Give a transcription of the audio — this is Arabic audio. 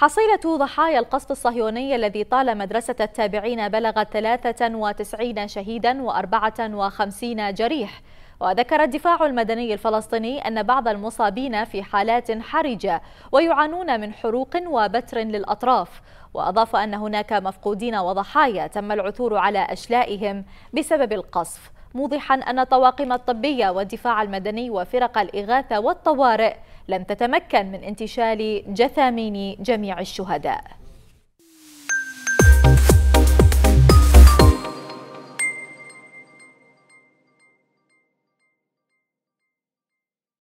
حصيلة ضحايا القصف الصهيوني الذي طال مدرسة التابعين بلغت 93 شهيدا و54 جريح وذكر الدفاع المدني الفلسطيني أن بعض المصابين في حالات حرجة ويعانون من حروق وبتر للأطراف وأضاف أن هناك مفقودين وضحايا تم العثور على أشلائهم بسبب القصف موضحا أن الطواقم الطبية والدفاع المدني وفرق الإغاثة والطوارئ لم تتمكن من انتشال جثامين جميع الشهداء